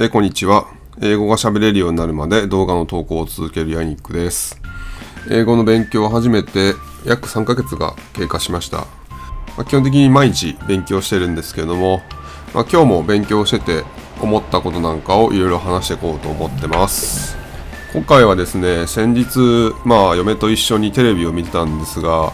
えー、こんにちは。英語が喋れるようになるまで動画の投稿を続けるヤニックです。英語の勉強を始めて約3ヶ月が経過しました。まあ、基本的に毎日勉強してるんですけども、まあ、今日も勉強してて思ったことなんかをいろいろ話していこうと思ってます。今回はですね、先日、まあ嫁と一緒にテレビを見てたんですが、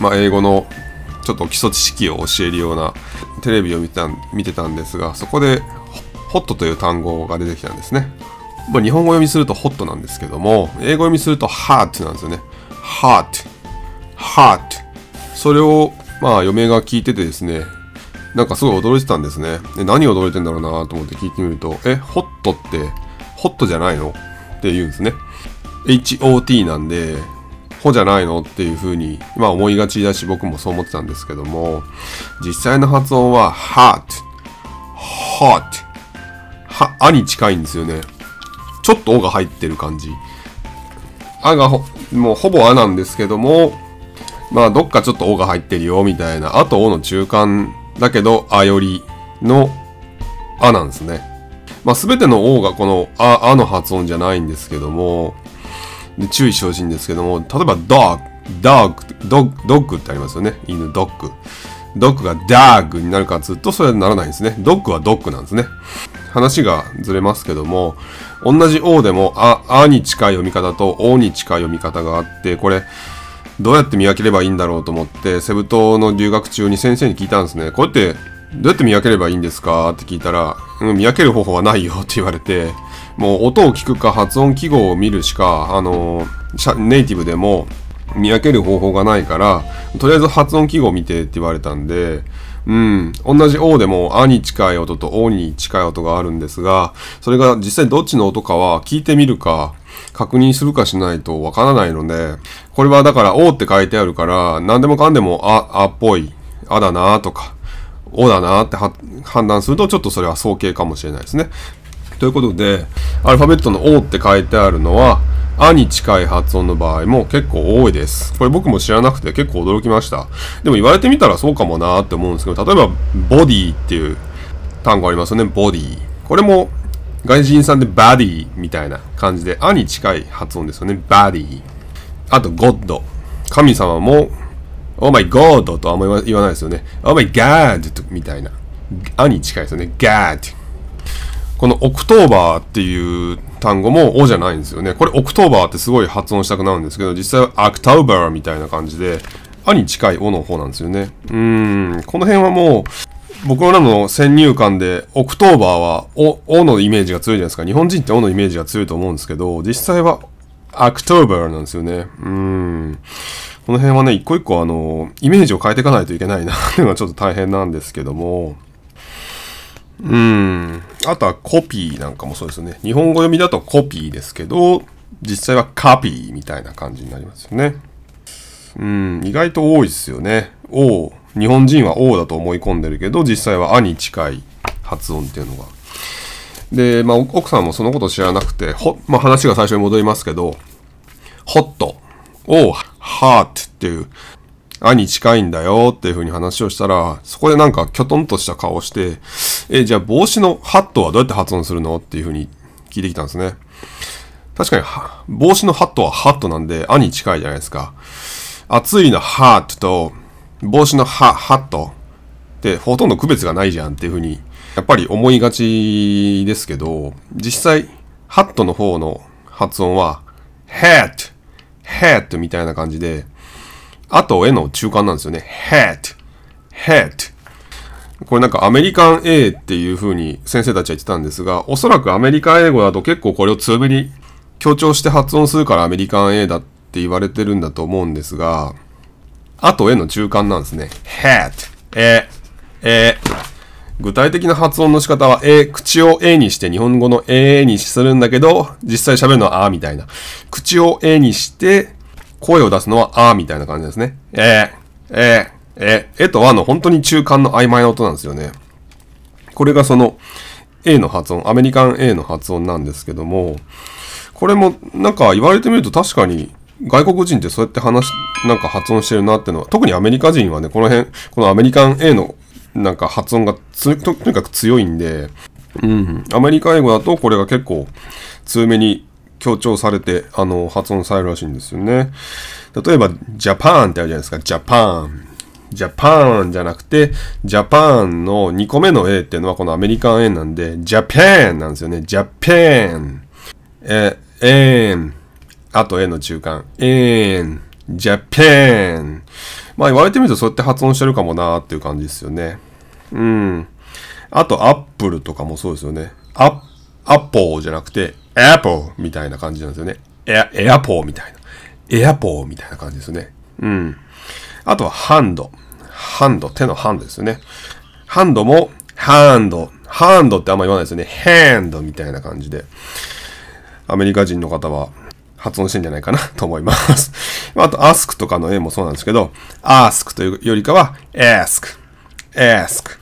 まあ英語のちょっと基礎知識を教えるようなテレビを見た見てたんですが、そこでホットという単語が出てきたんですね。まあ、日本語読みするとホットなんですけども、英語読みするとハートなんですよね。ハート。ハー t それを、まあ、嫁が聞いててですね、なんかすごい驚いてたんですね。で何驚いてんだろうなと思って聞いてみると、え、ホットって、ホットじゃないのって言うんですね。HOT なんで、ほじゃないのっていうふうに、まあ思いがちだし、僕もそう思ってたんですけども、実際の発音は、ハー t HOT。は、あに近いんですよね。ちょっとおが入ってる感じ。あがほ、もうほぼあなんですけども、まあどっかちょっとおが入ってるよみたいな、あとおの中間だけどあよりのあなんですね。まあ全てのおがこのあ、あの発音じゃないんですけども、で注意してほしいんですけども、例えばドッグ、ドッグ、ドッグ、ドッグってありますよね。犬ドッグ。ドッグがダーグになるかっつうと、それはならないんですね。ドッグはドッグなんですね。話がずれますけども、同じ O でも、あ、あに近い読み方と、O に近い読み方があって、これ、どうやって見分ければいいんだろうと思って、セブ島の留学中に先生に聞いたんですね。こうやって、どうやって見分ければいいんですかって聞いたら、うん、見分ける方法はないよって言われて、もう音を聞くか発音記号を見るしか、あのネイティブでも見分ける方法がないから、とりあえず発音記号を見てって言われたんで、うん、同じ「O」でも「あ」に近い音と「O」に近い音があるんですがそれが実際どっちの音かは聞いてみるか確認するかしないとわからないのでこれはだから「O」って書いてあるから何でもかんでも「あ」あっぽい「あ」だなとか「O」だなって判断するとちょっとそれは早計かもしれないですね。ということでアルファベットの「O」って書いてあるのは「あに近い発音の場合も結構多いです。これ僕も知らなくて結構驚きました。でも言われてみたらそうかもなーって思うんですけど、例えば、ボディっていう単語ありますよね。ボディ。これも外人さんでバディみたいな感じで、あに近い発音ですよね。バディ。あと、ゴッド。神様も、オーマイゴードとあんま言わないですよね。オーマイガードみたいな。あに近いですよね。ガード。このオクトーバーっていう単語も「お」じゃないんですよね。これ、オクトーバーってすごい発音したくなるんですけど、実際はアクターバーみたいな感じで、あに近いおの方なんですよね。うーん、この辺はもう、僕らの先入観で、オクトーバーはお、おのイメージが強いじゃないですか。日本人っておのイメージが強いと思うんですけど、実際はアクトーバーなんですよね。うーん。この辺はね、一個一個あの、イメージを変えていかないといけないな っていうのはちょっと大変なんですけども、うん。あとはコピーなんかもそうですね。日本語読みだとコピーですけど、実際はカピーみたいな感じになりますよね。うん、意外と多いですよね。王。日本人は王だと思い込んでるけど、実際はあに近い発音っていうのが。で、まあ、奥さんもそのこと知らなくて、ほ、まあ、話が最初に戻りますけど、ホットをハートっていう、あに近いんだよっていうふうに話をしたら、そこでなんかきょとんとした顔して、えじゃあ帽子のハットはどうやって発音するのっていうふうに聞いてきたんですね。確かに、帽子のハットはハットなんで、あに近いじゃないですか。暑いのハートと、帽子のハ、ハットって、ほとんど区別がないじゃんっていうふうに、やっぱり思いがちですけど、実際、ハットの方の発音は、ヘッド、ヘッドみたいな感じで、あとへの中間なんですよね。ヘッド、ヘッド。これなんかアメリカン A っていう風に先生たちは言ってたんですが、おそらくアメリカ英語だと結構これを強めに強調して発音するからアメリカン A だって言われてるんだと思うんですが、あと A の中間なんですね。hat, A, A。具体的な発音の仕方は A、口を A にして日本語の A にするんだけど、実際喋るのはあみたいな。口を A にして声を出すのはあみたいな感じですね。A、A。え、えと和の本当に中間の曖昧な音なんですよね。これがその A の発音、アメリカン A の発音なんですけども、これもなんか言われてみると確かに外国人ってそうやって話、なんか発音してるなってのは、特にアメリカ人はね、この辺、このアメリカン A のなんか発音がととにかく強いんで、うん、アメリカ英語だとこれが結構強めに強調されて、あの、発音されるらしいんですよね。例えば、ジャパンってあるじゃないですか、ジャパン。ジャパンじゃなくて、ジャパンの2個目の A っていうのはこのアメリカン A なんで、ジャパンなんですよね。ジャパン。え、えん。あと A の中間。えん。ジャパン。まあ言われてみるとそうやって発音してるかもなーっていう感じですよね。うん。あとアップルとかもそうですよね。アアッポーじゃなくて、エアポーみたいな感じなんですよね。エア、エアポーみたいな。エアポーみたいな感じですよね。うん。あとはハンド。ハンド、手のハンドですよね。ハンドも、ハンド。ハンドってあんま言わないですよね。ヘンドみたいな感じで。アメリカ人の方は発音してんじゃないかな と思います。あと、アスクとかの絵もそうなんですけど、アスクというよりかは、エスク、エスク、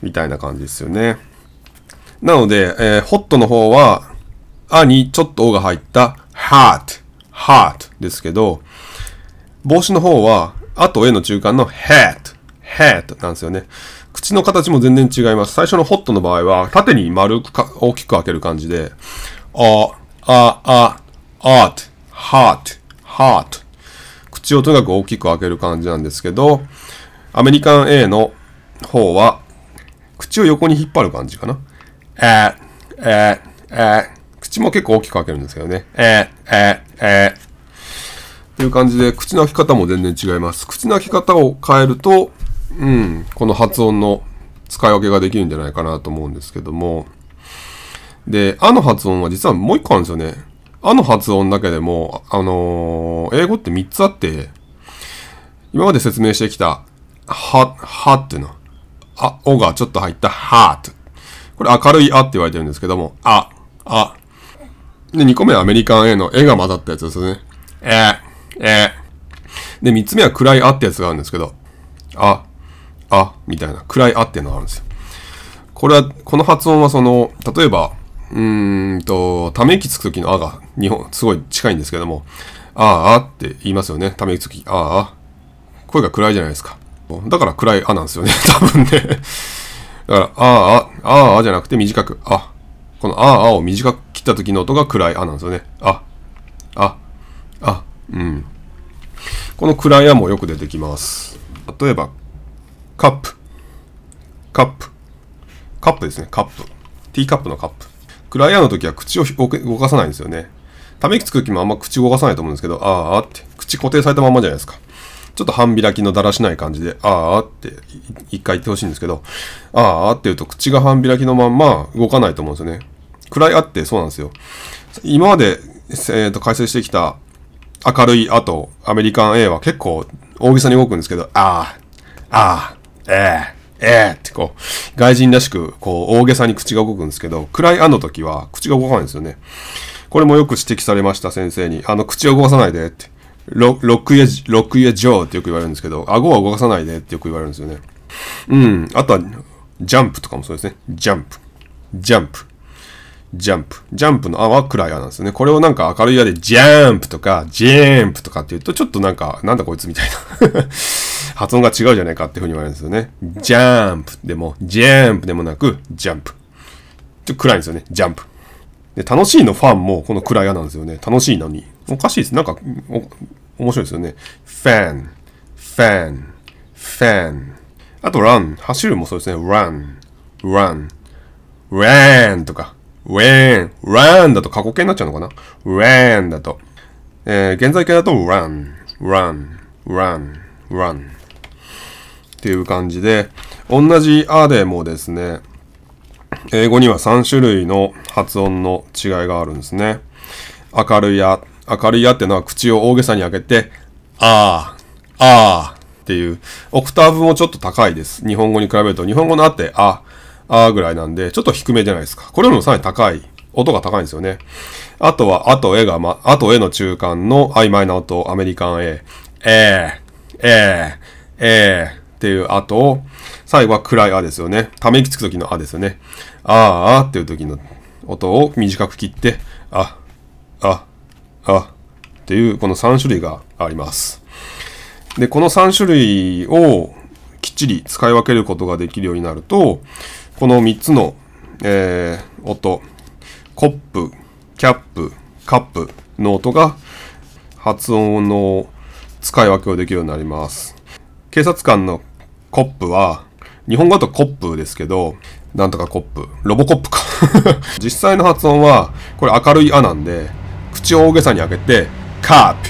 みたいな感じですよね。なので、えー、ホットの方は、あにちょっとおが入った、ハート、ハートですけど、帽子の方は、あとへの中間の hat, hat なんですよね。口の形も全然違います。最初の hot の場合は、縦に丸くか大きく開ける感じで、あ、あ、あ、あ、r t h e a t h e t 口をとにかく大きく開ける感じなんですけど、アメリカン A の方は、口を横に引っ張る感じかな。えええ口も結構大きく開けるんですけどね。えええいう感じで、口の開き方も全然違います。口の開き方を変えると、うん、この発音の使い分けができるんじゃないかなと思うんですけども。で、あの発音は実はもう一個あるんですよね。あの発音だけでも、あのー、英語って3つあって、今まで説明してきた、は、はっていうのは、あ、おがちょっと入った、はーって。これ明るいあって言われてるんですけども、あ、あ。で、2個目はアメリカン A の絵が混ざったやつですね。ええー、で、3つ目は暗いあってやつがあるんですけど、あ、あ、みたいな、暗いあっていうのがあるんですよ。これは、この発音はその、例えば、うーんと、ため息つくときのあが、日本、すごい近いんですけども、あーあって言いますよね。ため息つくとき、ああ。声が暗いじゃないですか。だから暗いあなんですよね。多分ね。だから、ああ、ああ、あじゃなくて短く、あ。このああを短く切った時の音が暗いあなんですよね。あ。うん。この暗アもよく出てきます。例えば、カップ。カップ。カップですね、カップ。ティーカップのカップ。暗闇の時は口を動かさないんですよね。ため息つく時もあんま口動かさないと思うんですけど、あーって、口固定されたままじゃないですか。ちょっと半開きのだらしない感じで、あーって一回言ってほしいんですけど、あーって言うと口が半開きのまんま動かないと思うんですよね。暗いあってそうなんですよ。今まで、えーと、と解説してきた明るい後、アメリカン A は結構大げさに動くんですけど、ああ、ああ、ええー、ええー、ってこう、外人らしく、こう、大げさに口が動くんですけど、暗いあの時は口が動かないんですよね。これもよく指摘されました、先生に。あの、口を動かさないでって。ロックや、ロックやジョーってよく言われるんですけど、顎は動かさないでってよく言われるんですよね。うん。あとは、ジャンプとかもそうですね。ジャンプ。ジャンプ。ジャンプ。ジャンプのあは暗いあなんですよね。これをなんか明るいあでジャンプとか、ジェンプとかって言うと、ちょっとなんか、なんだこいつみたいな 発音が違うじゃないかっていうふうに言われるんですよね。ジャンプでも、ジャンプでもなく、ジャンプ。ちょっと暗いんですよね。ジャンプ。で、楽しいのファンもこの暗いあなんですよね。楽しいのに。おかしいです。なんか、面白いですよね。ファン、ファン、ファン。あと、ラン。走るもそうですね。ラン、ラン、ランとか。when, run だと過去形になっちゃうのかなェー n だと。えー、現在形だと run, run, run, run っていう感じで、同じあでもですね、英語には3種類の発音の違いがあるんですね。明るいア、明るいアってのは口を大げさに開けて、あー、あーっていう、オクターブもちょっと高いです。日本語に比べると、日本語のあって、あ、あぐらいなんで、ちょっと低めじゃないですか。これよりもさらに高い。音が高いんですよね。あとは、あと絵が、ま、あと絵の中間の曖昧な音、アメリカン A、えー、えー、えーっていうあと、最後は暗いあですよね。ため息つく時のあですよね。あーあっていう時の音を短く切って、あ、あ、あっていうこの3種類があります。で、この3種類をきっちり使い分けることができるようになると、この3つの、えー、音、コップ、キャップ、カップの音が発音の使い分けをできるようになります。警察官のコップは、日本語だとコップですけど、なんとかコップ、ロボコップか 実際の発音は、これ明るいアなんで、口を大げさに開けて、カー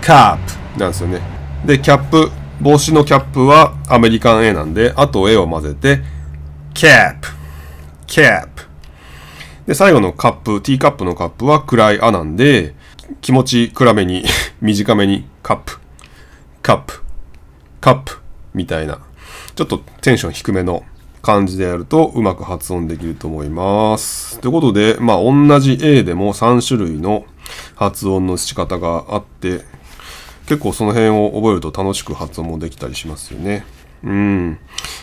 プ、カープなんですよね。で、キャップ、帽子のキャップはアメリカン A なんで、あと A を混ぜて、cap, cap で、最後のカップ、ティーカップのカップは暗いあなんで、気持ち暗めに 短めにカップ、カップ、カップみたいな、ちょっとテンション低めの感じでやるとうまく発音できると思います。ということで、まあ同じ A でも3種類の発音の仕方があって、結構その辺を覚えると楽しく発音もできたりしますよね。うん。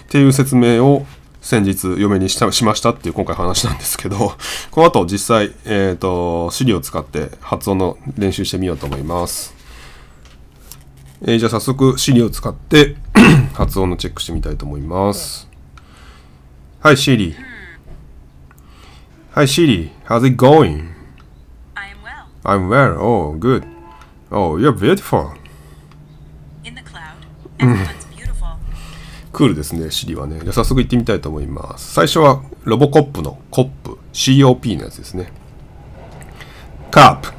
っていう説明を先日嫁にしたしましたっていう今回話なんですけど、この後実際、えっ、ー、と、資料を使って発音の練習してみようと思います。えー、じゃあ早速シリを使って 発音のチェックしてみたいと思います。はい、Siri。はい、Siri. How's it going? I'm well. I'm well. Oh, good. Oh, you're beautiful. In the cloud, everyone's クールですね、シリはね。じゃ早速行ってみたいと思います。最初はロボコップのコップ、COP のやつですね。カープ。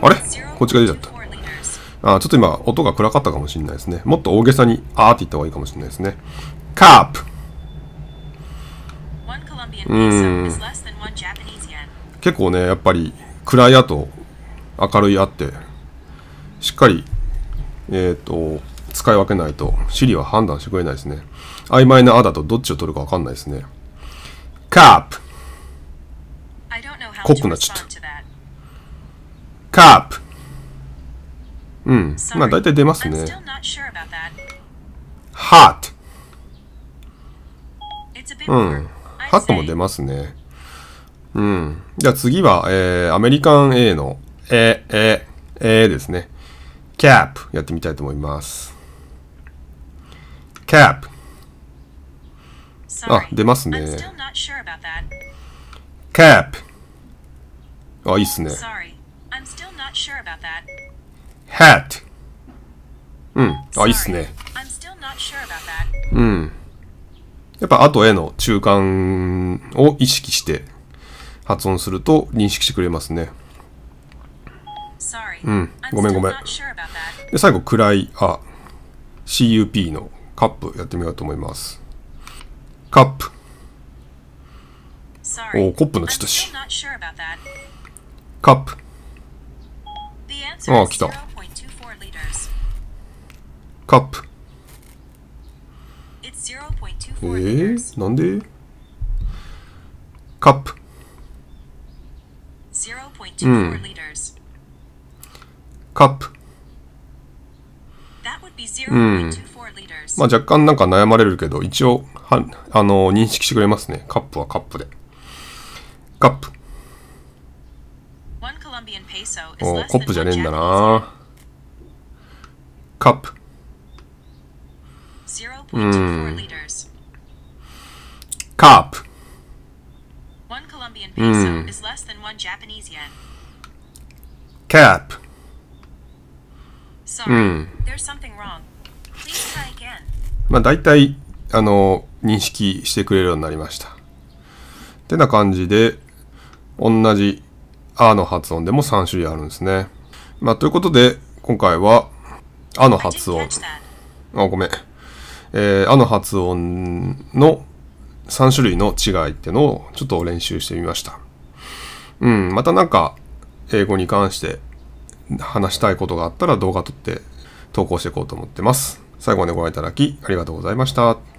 あれこっちが出ちゃった。あちょっと今、音が暗かったかもしれないですね。もっと大げさに、あーって言った方がいいかもしれないですね。カープ。うん。結構ね、やっぱり暗い後、と、明るいあって、しっかり、えっ、ー、と、使い分けないと Siri は判断してくれないですね。曖昧なあだとどっちを取るかわかんないですね。カープ。コップなちょっと。カープ。うん。まあ大体出ますね。ハート。うん。ハットも出ますね。うん。じゃあ次は、えー、アメリカン A の、えええですね。キャップやってみたいと思います。cap あ、出ますね。s u r cap あ、いいっすね。s u hat うん、あ、いいっすね。うん。やっぱ、後への中間を意識して発音すると認識してくれますね。うん、ごめんごめん。で、最後、暗い、あ、CUP のカップやってみようと思います。カップ。おお、コップのっとし。カップ。ああ、来た。カップ。えー、なんでカップ。うん。カップ。うん。まあ、若干なんか悩まれるけど、一応は、あの、認識してくれますね。カップはカップで。カップ。おコップじゃねえんだな。カップ。うん。カープ。うん。キャップ。うん。まあ大体、あの、認識してくれるようになりました。ってな感じで、同じあの発音でも3種類あるんですね。まあ、ということで、今回は、あの発音。あ、ごめん。えー、あの発音の3種類の違いってのをちょっと練習してみました。うん、またなんか、英語に関して話したいことがあったら動画撮って投稿していこうと思ってます。最後までご覧いただきありがとうございました。